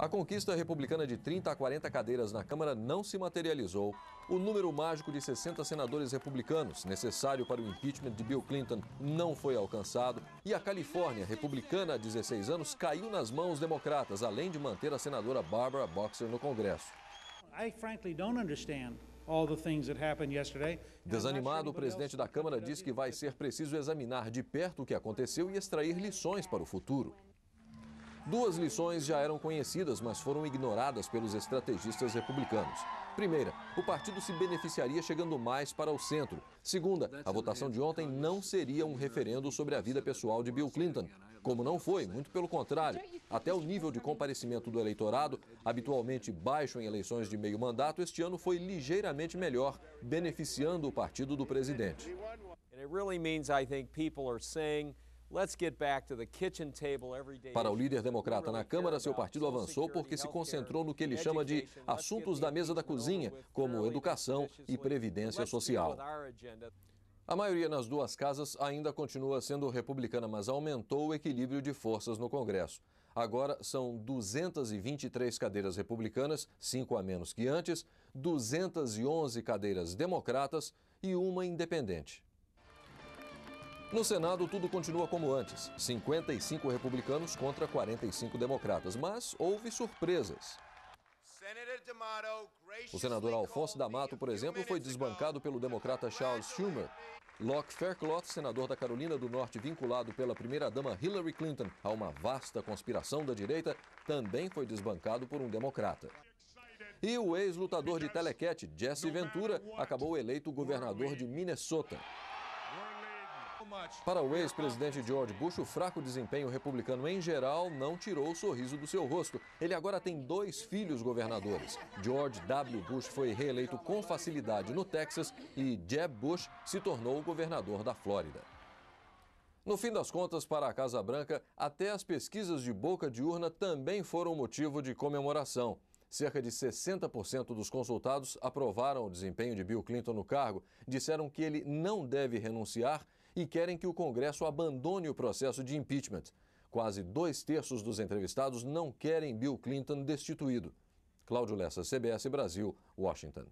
A conquista republicana de 30 a 40 cadeiras na Câmara não se materializou. O número mágico de 60 senadores republicanos, necessário para o impeachment de Bill Clinton, não foi alcançado. E a Califórnia, republicana há 16 anos, caiu nas mãos democratas, além de manter a senadora Barbara Boxer no Congresso. Desanimado, o presidente da Câmara diz que vai ser preciso examinar de perto o que aconteceu e extrair lições para o futuro. Duas lições já eram conhecidas, mas foram ignoradas pelos estrategistas republicanos. Primeira, o partido se beneficiaria chegando mais para o centro. Segunda, a votação de ontem não seria um referendo sobre a vida pessoal de Bill Clinton, como não foi, muito pelo contrário. Até o nível de comparecimento do eleitorado, habitualmente baixo em eleições de meio mandato, este ano foi ligeiramente melhor, beneficiando o partido do presidente. Para o líder democrata na Câmara, seu partido avançou porque se concentrou no que ele chama de assuntos da mesa da cozinha, como educação e previdência social. A maioria nas duas casas ainda continua sendo republicana, mas aumentou o equilíbrio de forças no Congresso. Agora são 223 cadeiras republicanas, cinco a menos que antes, 211 cadeiras democratas e uma independente. No Senado, tudo continua como antes: 55 republicanos contra 45 democratas. Mas houve surpresas. O senador Alfonso D'Amato, por exemplo, foi desbancado pelo democrata Charles Schumer. Locke Faircloth, senador da Carolina do Norte, vinculado pela primeira-dama Hillary Clinton a uma vasta conspiração da direita, também foi desbancado por um democrata. E o ex-lutador de telequete, Jesse Ventura, acabou eleito governador de Minnesota. Para o ex-presidente George Bush, o fraco desempenho republicano em geral não tirou o sorriso do seu rosto. Ele agora tem dois filhos governadores. George W. Bush foi reeleito com facilidade no Texas e Jeb Bush se tornou o governador da Flórida. No fim das contas, para a Casa Branca, até as pesquisas de boca de urna também foram motivo de comemoração. Cerca de 60% dos consultados aprovaram o desempenho de Bill Clinton no cargo, disseram que ele não deve renunciar e querem que o Congresso abandone o processo de impeachment. Quase dois terços dos entrevistados não querem Bill Clinton destituído. Cláudio Lessa, CBS Brasil, Washington.